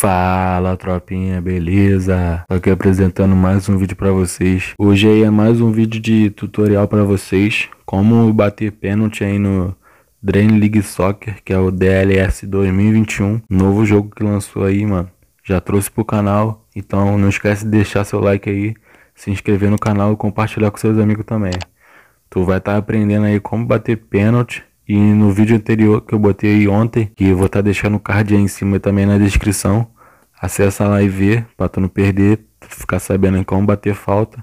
Fala tropinha, beleza? Tô aqui apresentando mais um vídeo para vocês. Hoje aí é mais um vídeo de tutorial para vocês como bater pênalti aí no Drain League Soccer, que é o DLS 2021, novo jogo que lançou aí, mano. Já trouxe pro canal, então não esquece de deixar seu like aí, se inscrever no canal e compartilhar com seus amigos também. Tu vai estar tá aprendendo aí como bater pênalti e no vídeo anterior que eu botei ontem, que eu vou estar tá deixando o card aí em cima e também na descrição, acessa lá e vê, para tu não perder, tu ficar sabendo em como bater falta.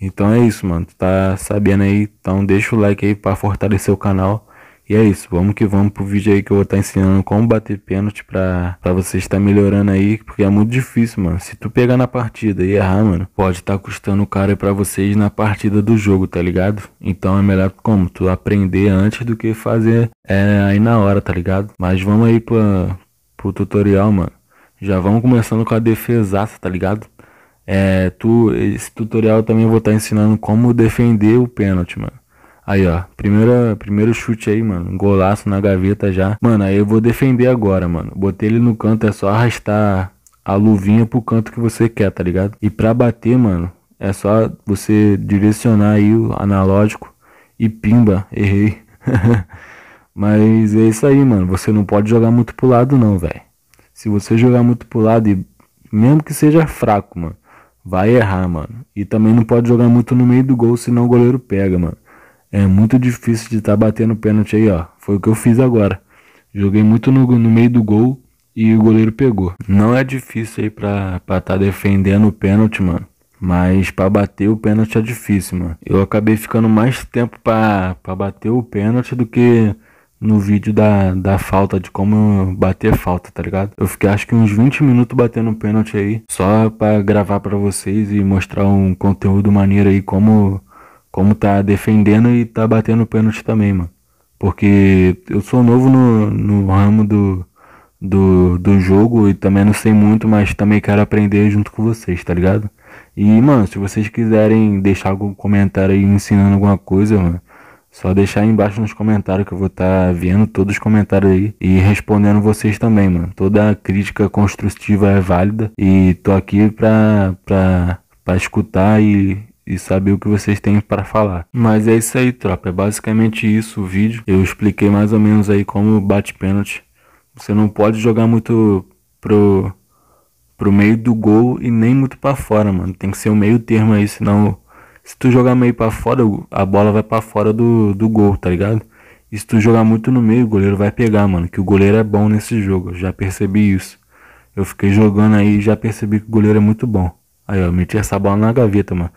Então é isso, mano, tu tá sabendo aí, então deixa o like aí para fortalecer o canal. E é isso, vamos que vamos pro vídeo aí que eu vou estar tá ensinando como bater pênalti pra, pra você estar melhorando aí, porque é muito difícil, mano. Se tu pegar na partida e errar, mano, pode estar tá custando caro pra vocês na partida do jogo, tá ligado? Então é melhor como? Tu aprender antes do que fazer é, aí na hora, tá ligado? Mas vamos aí pra, pro tutorial, mano. Já vamos começando com a defesaça, tá ligado? É, tu, esse tutorial também vou estar tá ensinando como defender o pênalti, mano. Aí, ó. Primeira, primeiro chute aí, mano. Golaço na gaveta já. Mano, aí eu vou defender agora, mano. Botei ele no canto, é só arrastar a luvinha pro canto que você quer, tá ligado? E pra bater, mano, é só você direcionar aí o analógico e pimba, errei. Mas é isso aí, mano. Você não pode jogar muito pro lado, não, velho. Se você jogar muito pro lado, e mesmo que seja fraco, mano, vai errar, mano. E também não pode jogar muito no meio do gol, senão o goleiro pega, mano. É muito difícil de estar tá batendo pênalti aí, ó. Foi o que eu fiz agora. Joguei muito no, no meio do gol e o goleiro pegou. Não é difícil aí pra estar tá defendendo o pênalti, mano. Mas para bater o pênalti é difícil, mano. Eu acabei ficando mais tempo para bater o pênalti do que no vídeo da, da falta, de como bater falta, tá ligado? Eu fiquei acho que uns 20 minutos batendo pênalti aí, só para gravar para vocês e mostrar um conteúdo maneiro aí, como como tá defendendo e tá batendo pênalti também, mano. Porque eu sou novo no, no ramo do, do, do jogo e também não sei muito, mas também quero aprender junto com vocês, tá ligado? E, mano, se vocês quiserem deixar algum comentário aí ensinando alguma coisa, mano, só deixar aí embaixo nos comentários que eu vou estar tá vendo todos os comentários aí e respondendo vocês também, mano. Toda crítica construtiva é válida e tô aqui pra, pra, pra escutar e, e saber o que vocês têm para falar. Mas é isso aí, tropa. É basicamente isso o vídeo. Eu expliquei mais ou menos aí como bate pênalti. Você não pode jogar muito pro, pro meio do gol e nem muito para fora, mano. Tem que ser o meio termo aí, senão. Se tu jogar meio para fora, a bola vai para fora do, do gol, tá ligado? E se tu jogar muito no meio, o goleiro vai pegar, mano. Que o goleiro é bom nesse jogo. Eu já percebi isso. Eu fiquei jogando aí e já percebi que o goleiro é muito bom. Aí, ó, meti essa bola na gaveta, mano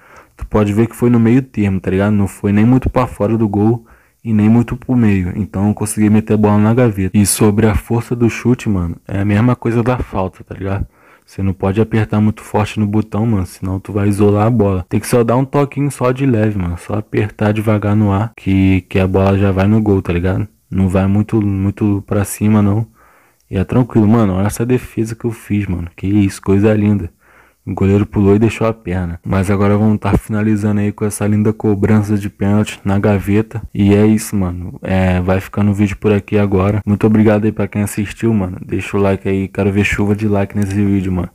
pode ver que foi no meio termo, tá ligado? Não foi nem muito para fora do gol e nem muito pro meio. Então eu consegui meter a bola na gaveta. E sobre a força do chute, mano, é a mesma coisa da falta, tá ligado? Você não pode apertar muito forte no botão, mano, senão tu vai isolar a bola. Tem que só dar um toquinho só de leve, mano. Só apertar devagar no ar que, que a bola já vai no gol, tá ligado? Não vai muito, muito pra cima, não. E é tranquilo, mano. Olha essa defesa que eu fiz, mano. Que isso, coisa linda. O goleiro pulou e deixou a perna. Mas agora vamos estar tá finalizando aí com essa linda cobrança de pênalti na gaveta. E é isso, mano. É, vai ficando o vídeo por aqui agora. Muito obrigado aí pra quem assistiu, mano. Deixa o like aí. Quero ver chuva de like nesse vídeo, mano.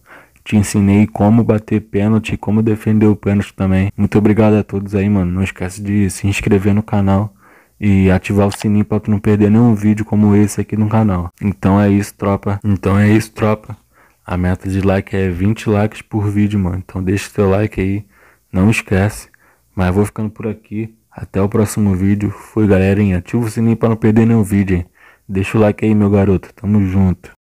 Te ensinei como bater pênalti, como defender o pênalti também. Muito obrigado a todos aí, mano. Não esquece de se inscrever no canal e ativar o sininho para tu não perder nenhum vídeo como esse aqui no canal. Então é isso, tropa. Então é isso, tropa. A meta de like é 20 likes por vídeo, mano. Então deixa o teu like aí, não esquece. Mas vou ficando por aqui. Até o próximo vídeo. Fui, galerinha. Ativa o sininho para não perder nenhum vídeo. Hein? Deixa o like aí, meu garoto. Tamo junto.